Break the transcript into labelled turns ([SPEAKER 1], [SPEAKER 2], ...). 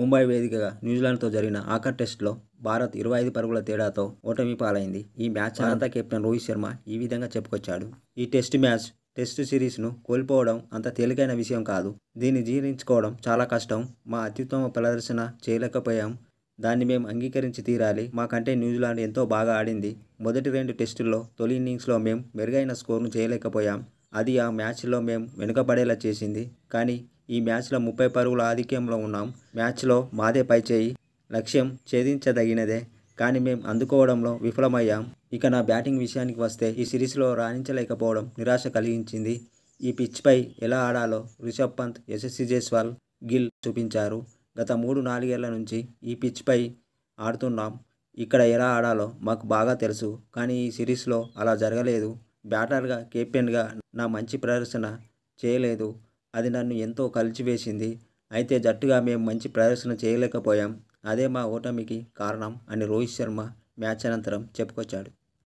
[SPEAKER 1] ముంబై వేదికగా న్యూజిలాండ్తో జరిగిన ఆఖర్ టెస్ట్లో భారత్ ఇరవై ఐదు పరుగుల తేడాతో ఓటమి పాలైంది ఈ మ్యాచ్ అనంత కెప్టెన్ రోహిత్ శర్మ ఈ విధంగా చెప్పుకొచ్చాడు ఈ టెస్ట్ మ్యాచ్ టెస్ట్ సిరీస్ను కోల్పోవడం అంత తేలికైన విషయం కాదు దీన్ని జీర్ణించుకోవడం చాలా కష్టం మా అత్యుత్తమ ప్రదర్శన చేయలేకపోయాం దాన్ని మేము అంగీకరించి తీరాలి మాకంటే న్యూజిలాండ్ ఎంతో బాగా ఆడింది మొదటి రెండు టెస్టుల్లో తొలి ఇన్నింగ్స్లో మేము మెరుగైన స్కోర్ను చేయలేకపోయాం అది ఆ మ్యాచ్లో మేము వెనుకబడేలా చేసింది కానీ ఈ మ్యాచ్లో ముప్పై పరుగుల ఆధిక్యంలో ఉన్నాం మ్యాచ్లో మాదే పై చేయి లక్ష్యం ఛేదించదగినదే కానీ మేము అందుకోవడంలో విఫలమయ్యాం ఇక నా బ్యాటింగ్ విషయానికి వస్తే ఈ సిరీస్లో రాణించలేకపోవడం నిరాశ కలిగించింది ఈ పిచ్పై ఎలా ఆడాలో రిషబ్ పంత్ యశస్వి జైస్వాల్ గిల్ చూపించారు గత మూడు నాలుగేళ్ల నుంచి ఈ పిచ్పై ఆడుతున్నాం ఇక్కడ ఎలా ఆడాలో మాకు బాగా తెలుసు కానీ ఈ సిరీస్లో అలా జరగలేదు బ్యాటర్గా కెప్టెన్గా నా మంచి ప్రదర్శన చేయలేదు అది నన్ను ఎంతో కలిచివేసింది అయితే జట్టుగా మేము మంచి ప్రదర్శన చేయలేకపోయాం అదే మా ఓటమికి కారణం అని రోహిత్ శర్మ మ్యాచ్ అనంతరం చెప్పుకొచ్చాడు